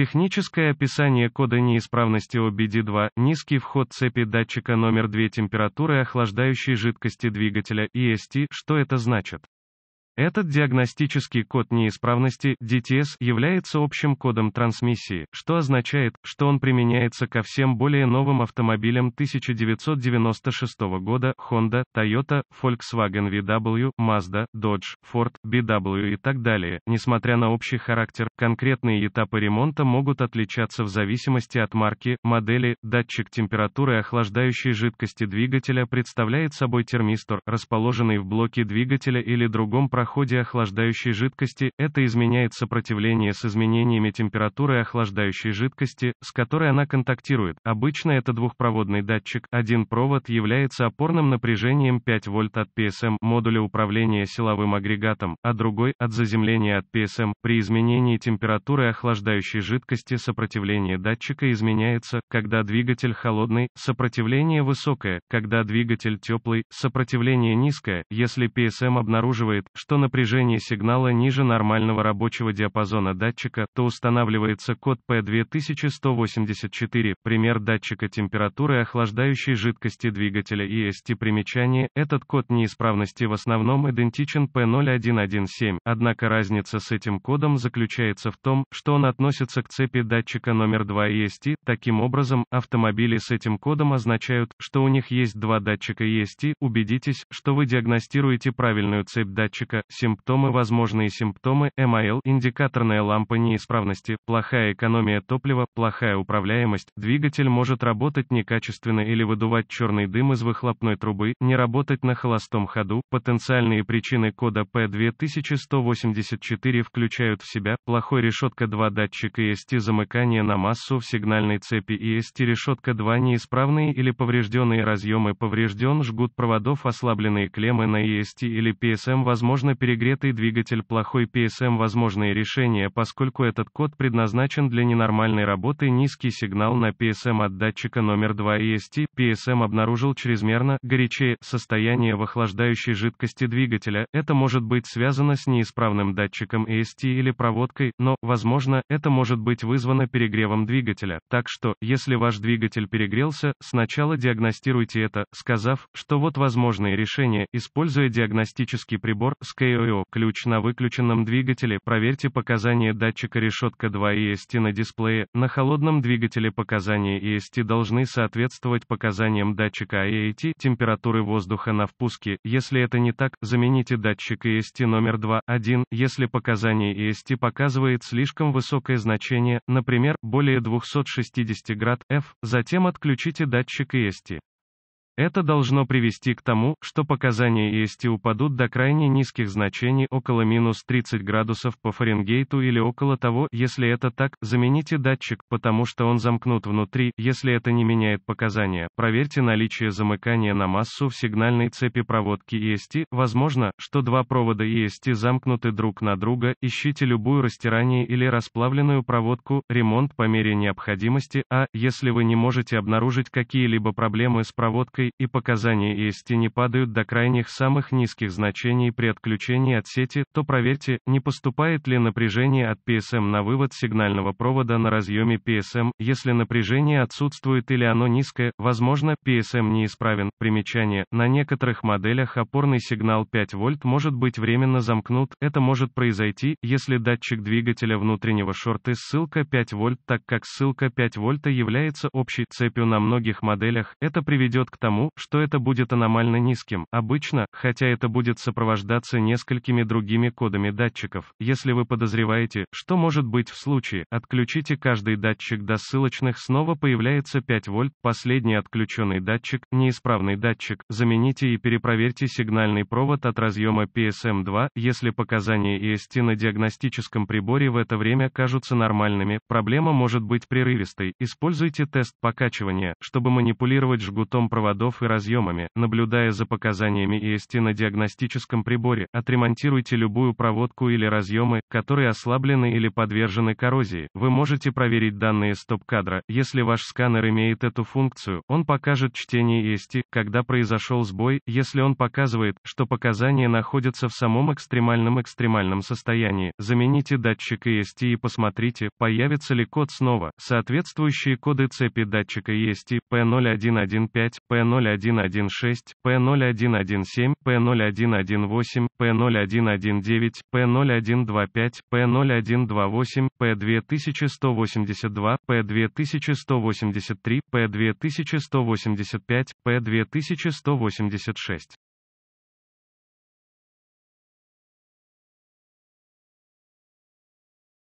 Техническое описание кода неисправности OBD2, низкий вход цепи датчика номер 2 температуры охлаждающей жидкости двигателя EST, что это значит? Этот диагностический код неисправности DTS является общим кодом трансмиссии, что означает, что он применяется ко всем более новым автомобилям 1996 года Honda, Toyota, Volkswagen VW, Mazda, Dodge, Ford, BW и так далее. Несмотря на общий характер, конкретные этапы ремонта могут отличаться в зависимости от марки, модели, датчик температуры охлаждающей жидкости двигателя представляет собой термистор, расположенный в блоке двигателя или другом проходе ходе охлаждающей жидкости, это изменяет сопротивление с изменениями температуры охлаждающей жидкости, с которой она контактирует. Обычно это двухпроводный датчик, один провод является опорным напряжением 5 вольт от PSM модуля управления силовым агрегатом, а другой – от заземления от PSM. При изменении температуры охлаждающей жидкости сопротивление датчика изменяется, когда двигатель холодный, сопротивление высокое, когда двигатель теплый, сопротивление низкое, если PSM обнаруживает, что напряжение сигнала ниже нормального рабочего диапазона датчика, то устанавливается код P2184, пример датчика температуры охлаждающей жидкости двигателя EST примечание, этот код неисправности в основном идентичен P0117, однако разница с этим кодом заключается в том, что он относится к цепи датчика номер 2 EST, таким образом, автомобили с этим кодом означают, что у них есть два датчика EST, убедитесь, что вы диагностируете правильную цепь датчика, симптомы Возможные симптомы, МАЛ, индикаторная лампа неисправности, плохая экономия топлива, плохая управляемость, двигатель может работать некачественно или выдувать черный дым из выхлопной трубы, не работать на холостом ходу, потенциальные причины кода P2184 включают в себя, плохой решетка 2 датчик EST замыкание на массу в сигнальной цепи EST решетка 2 неисправные или поврежденные разъемы поврежден жгут проводов ослабленные клеммы на EST или PSM возможно возможно перегретый двигатель, плохой PSM возможные решения, поскольку этот код предназначен для ненормальной работы низкий сигнал на PSM от датчика номер 2 EST, PSM обнаружил чрезмерно горячее состояние в охлаждающей жидкости двигателя, это может быть связано с неисправным датчиком EST или проводкой, но, возможно, это может быть вызвано перегревом двигателя, так что, если ваш двигатель перегрелся, сначала диагностируйте это, сказав, что вот возможные решения, используя диагностический прибор, скажите, ИО, ключ на выключенном двигателе, проверьте показания датчика решетка 2 EST на дисплее, на холодном двигателе показания EST должны соответствовать показаниям датчика IAT, а температуры воздуха на впуске, если это не так, замените датчик EST номер 2, 1, если показание EST показывает слишком высокое значение, например, более 260 град F, затем отключите датчик EST. Это должно привести к тому, что показания ИСТ упадут до крайне низких значений около минус 30 градусов по Фаренгейту или около того, если это так, замените датчик, потому что он замкнут внутри, если это не меняет показания. Проверьте наличие замыкания на массу в сигнальной цепи проводки ИСТ, возможно, что два провода ИСТ замкнуты друг на друга, ищите любую растирание или расплавленную проводку, ремонт по мере необходимости, а, если вы не можете обнаружить какие-либо проблемы с проводкой, ошибкой, и показания EST не падают до крайних самых низких значений при отключении от сети, то проверьте, не поступает ли напряжение от PSM на вывод сигнального провода на разъеме PSM, если напряжение отсутствует или оно низкое, возможно, PSM неисправен. Примечание, на некоторых моделях опорный сигнал 5 вольт может быть временно замкнут, это может произойти, если датчик двигателя внутреннего шорты ссылка 5 вольт, так как ссылка 5 вольта является общей цепью на многих моделях, это приведет к тому, тому, что это будет аномально низким, обычно, хотя это будет сопровождаться несколькими другими кодами датчиков. Если вы подозреваете, что может быть в случае, отключите каждый датчик до ссылочных, снова появляется 5 вольт, последний отключенный датчик, неисправный датчик, замените и перепроверьте сигнальный провод от разъема PSM2, эм если показания EST на диагностическом приборе в это время кажутся нормальными, проблема может быть прерывистой, используйте тест покачивания, чтобы манипулировать жгутом проводов проводов и разъемами, наблюдая за показаниями ИСТ на диагностическом приборе, отремонтируйте любую проводку или разъемы, которые ослаблены или подвержены коррозии. Вы можете проверить данные стоп-кадра, если ваш сканер имеет эту функцию, он покажет чтение ИСТ, когда произошел сбой, если он показывает, что показания находятся в самом экстремальном экстремальном состоянии, замените датчик EST и посмотрите, появится ли код снова. Соответствующие коды цепи датчика EST P0115, P0 P0116, P0117, P0118, P0119, P0125, P0128, P2182, P2183, P2185, P2186.